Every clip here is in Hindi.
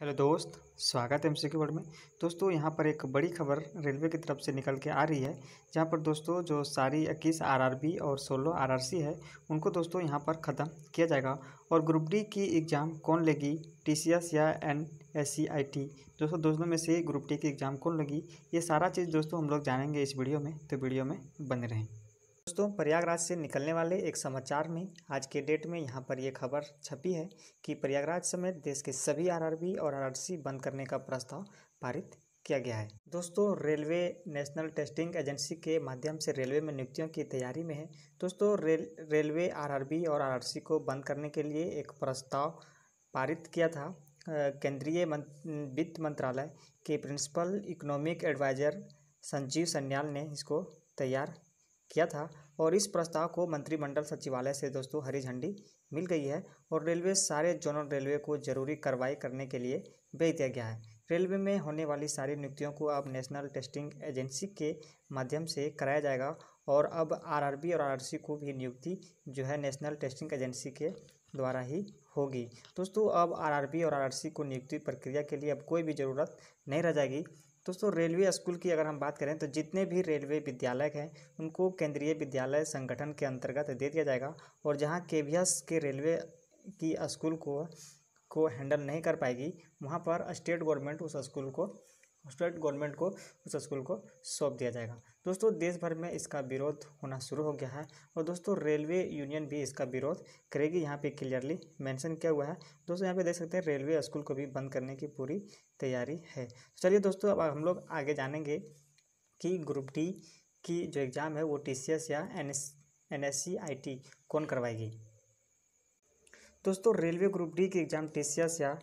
हेलो दोस्त स्वागत है एम सी वर्ड में दोस्तों यहां पर एक बड़ी खबर रेलवे की तरफ से निकल के आ रही है जहां पर दोस्तों जो सारी इक्कीस आरआरबी और सोलह आरआरसी है उनको दोस्तों यहां पर ख़त्म किया जाएगा और ग्रुप डी की एग्ज़ाम कौन लेगी टीसीएस या N S C I T दोस्तों दोस्तों में से ग्रुप डी की एग्ज़ाम कौन लगी ये सारा चीज़ दोस्तों हम लोग जानेंगे इस वीडियो में तो वीडियो में बने रहें दोस्तों प्रयागराज से निकलने वाले एक समाचार में आज के डेट में यहाँ पर ये खबर छपी है कि प्रयागराज समेत देश के सभी आरआरबी और आरआरसी बंद करने का प्रस्ताव पारित किया गया है दोस्तों रेलवे नेशनल टेस्टिंग एजेंसी के माध्यम से रेलवे में नियुक्तियों की तैयारी में है दोस्तों रेल रेलवे बी और सी को बंद करने के लिए एक प्रस्ताव पारित किया था केंद्रीय वित्त मंत्रालय के principal economic adviser Sanjeev Sanyal ने इसको तैयार किया था और इस प्रस्ताव को मंत्रिमंडल सचिवालय से दोस्तों हरी झंडी मिल गई है और रेलवे सारे जोनल रेलवे को जरूरी कार्रवाई करने के लिए भेज दिया गया है रेलवे में होने वाली सारी नियुक्तियों को अब नेशनल टेस्टिंग एजेंसी के माध्यम से कराया जाएगा और अब आरआरबी और आरआरसी को भी नियुक्ति जो है नेशनल टेस्टिंग एजेंसी के द्वारा ही होगी दोस्तों अब आरआरबी और आरआरसी को नियुक्ति प्रक्रिया के लिए अब कोई भी ज़रूरत नहीं रह जाएगी दोस्तों रेलवे स्कूल की अगर हम बात करें तो जितने भी रेलवे विद्यालय हैं उनको केंद्रीय विद्यालय संगठन के अंतर्गत दे दिया जाएगा और जहाँ के के रेलवे की स्कूल को को हैंडल नहीं कर पाएगी वहाँ पर स्टेट गवर्नमेंट उस स्कूल को स्टेट गवर्नमेंट को उस स्कूल को सौंप दिया जाएगा दोस्तों देश भर में इसका विरोध होना शुरू हो गया है और दोस्तों रेलवे यूनियन भी इसका विरोध करेगी यहाँ पे क्लियरली मेंशन किया हुआ है दोस्तों यहाँ पे देख सकते हैं रेलवे स्कूल को भी बंद करने की पूरी तैयारी है तो चलिए दोस्तों अब हम लोग आगे जानेंगे कि ग्रुप डी की जो एग्ज़ाम है वो टी या एन एस कौन करवाएगी दोस्तों रेलवे ग्रुप डी की एग्ज़ाम टी या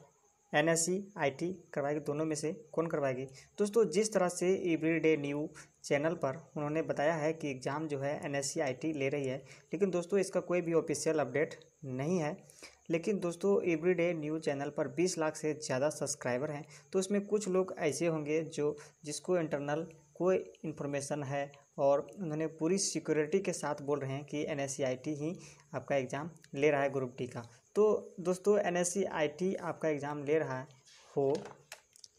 N S C I T करवाएगी दोनों में से कौन करवाएगी दोस्तों जिस तरह से एवरी डे न्यू चैनल पर उन्होंने बताया है कि एग्ज़ाम जो है N S C I T ले रही है लेकिन दोस्तों इसका कोई भी ऑफिशियल अपडेट नहीं है लेकिन दोस्तों एवरीडे न्यूज़ चैनल पर 20 लाख से ज़्यादा सब्सक्राइबर हैं तो उसमें कुछ लोग ऐसे होंगे जो जिसको इंटरनल कोई इन्फॉर्मेशन है और उन्होंने पूरी सिक्योरिटी के साथ बोल रहे हैं कि एन ही आपका एग्ज़ाम ले रहा है ग्रुप डी का तो दोस्तों एन आपका एग्ज़ाम ले रहा है हो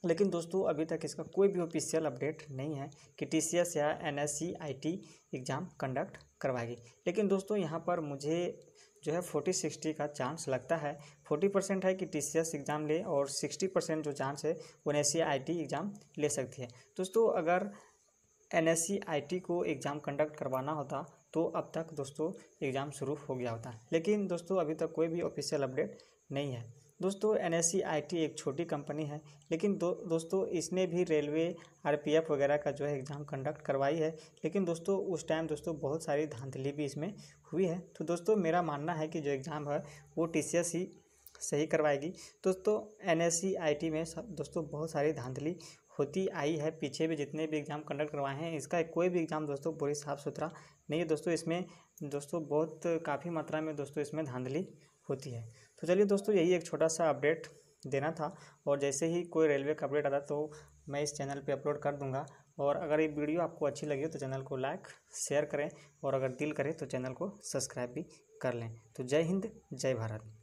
लेकिन दोस्तों अभी तक इसका कोई भी ऑफिशियल अपडेट नहीं है कि टी या एन एग्ज़ाम कंडक्ट करवाएगी लेकिन दोस्तों यहाँ पर मुझे जो है फोर्टी सिक्सटी का चांस लगता है फोर्टी परसेंट है कि टी एग्ज़ाम ले और सिक्सटी परसेंट जो चांस है वो एन एग्ज़ाम ले सकती है दोस्तों अगर एन को एग्ज़ाम कंडक्ट करवाना होता तो अब तक दोस्तों एग्ज़ाम शुरू हो गया होता लेकिन दोस्तों अभी तक कोई भी ऑफिशियल अपडेट नहीं है दोस्तों एन एस एक छोटी कंपनी है लेकिन दो दोस्तों इसने भी रेलवे आरपीएफ वगैरह का जो है एग्ज़ाम कंडक्ट करवाई है लेकिन दोस्तों उस टाइम दोस्तों बहुत सारी धांधली भी इसमें हुई है तो दोस्तों मेरा मानना है कि जो एग्ज़ाम है वो टी सी एस ही सही करवाएगी दोस्तों एन एस में दोस्तों बहुत सारी धांधली होती आई है पीछे भी जितने भी एग्ज़ाम कंडक्ट करवाए हैं इसका कोई भी एग्ज़ाम दोस्तों पूरी साफ़ सुथरा नहीं है दोस्तों इसमें दोस्तों बहुत काफ़ी मात्रा में दोस्तों इसमें धांधली होती है तो चलिए दोस्तों यही एक छोटा सा अपडेट देना था और जैसे ही कोई रेलवे का अपडेट आता तो मैं इस चैनल पे अपलोड कर दूंगा और अगर ये वीडियो आपको अच्छी लगी तो चैनल को लाइक शेयर करें और अगर दिल करें तो चैनल को सब्सक्राइब भी कर लें तो जय हिंद जय भारत